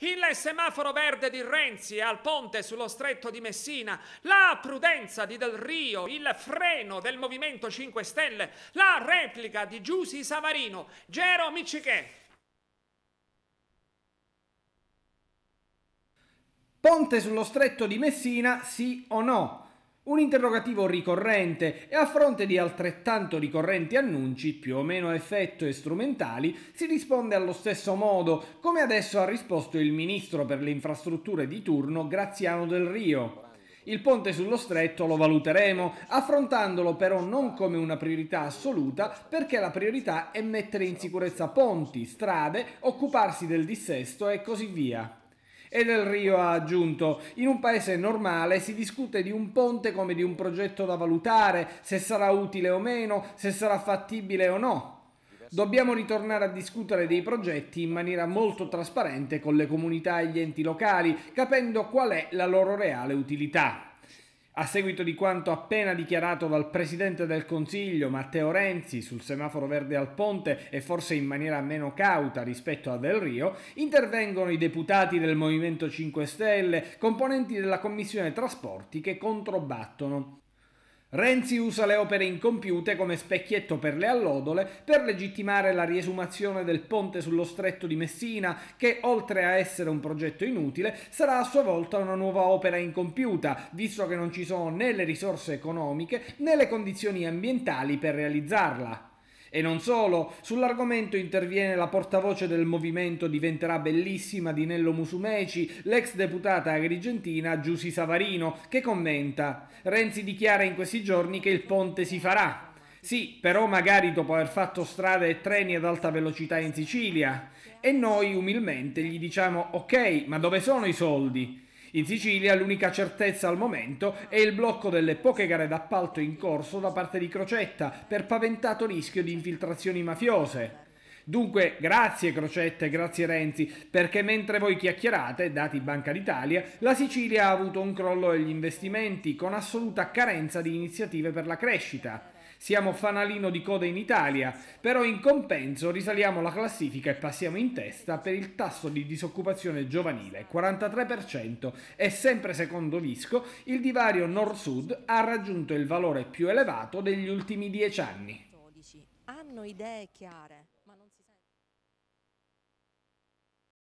Il semaforo verde di Renzi al ponte sullo stretto di Messina, la prudenza di Del Rio, il freno del Movimento 5 Stelle, la replica di Giussi Savarino, Gero Miccichè. Ponte sullo stretto di Messina, sì o no? un interrogativo ricorrente e a fronte di altrettanto ricorrenti annunci, più o meno effetto e strumentali, si risponde allo stesso modo, come adesso ha risposto il ministro per le infrastrutture di turno Graziano Del Rio. Il ponte sullo stretto lo valuteremo, affrontandolo però non come una priorità assoluta, perché la priorità è mettere in sicurezza ponti, strade, occuparsi del dissesto e così via. E Del Rio ha aggiunto, in un paese normale si discute di un ponte come di un progetto da valutare, se sarà utile o meno, se sarà fattibile o no. Dobbiamo ritornare a discutere dei progetti in maniera molto trasparente con le comunità e gli enti locali, capendo qual è la loro reale utilità. A seguito di quanto appena dichiarato dal Presidente del Consiglio Matteo Renzi sul semaforo verde al ponte e forse in maniera meno cauta rispetto a Del Rio, intervengono i deputati del Movimento 5 Stelle, componenti della Commissione Trasporti che controbattono. Renzi usa le opere incompiute come specchietto per le allodole per legittimare la riesumazione del ponte sullo stretto di Messina che oltre a essere un progetto inutile sarà a sua volta una nuova opera incompiuta visto che non ci sono né le risorse economiche né le condizioni ambientali per realizzarla. E non solo, sull'argomento interviene la portavoce del movimento Diventerà Bellissima di Nello Musumeci, l'ex deputata agrigentina Giussi Savarino, che commenta Renzi dichiara in questi giorni che il ponte si farà, sì, però magari dopo aver fatto strade e treni ad alta velocità in Sicilia. E noi umilmente gli diciamo ok, ma dove sono i soldi? In Sicilia l'unica certezza al momento è il blocco delle poche gare d'appalto in corso da parte di Crocetta per paventato rischio di infiltrazioni mafiose. Dunque, grazie Crocette, grazie Renzi, perché mentre voi chiacchierate, dati Banca d'Italia, la Sicilia ha avuto un crollo degli investimenti con assoluta carenza di iniziative per la crescita. Siamo fanalino di coda in Italia, però in compenso risaliamo la classifica e passiamo in testa per il tasso di disoccupazione giovanile, 43%, e sempre secondo Visco il divario nord-sud ha raggiunto il valore più elevato degli ultimi dieci anni hanno idee chiare, ma non si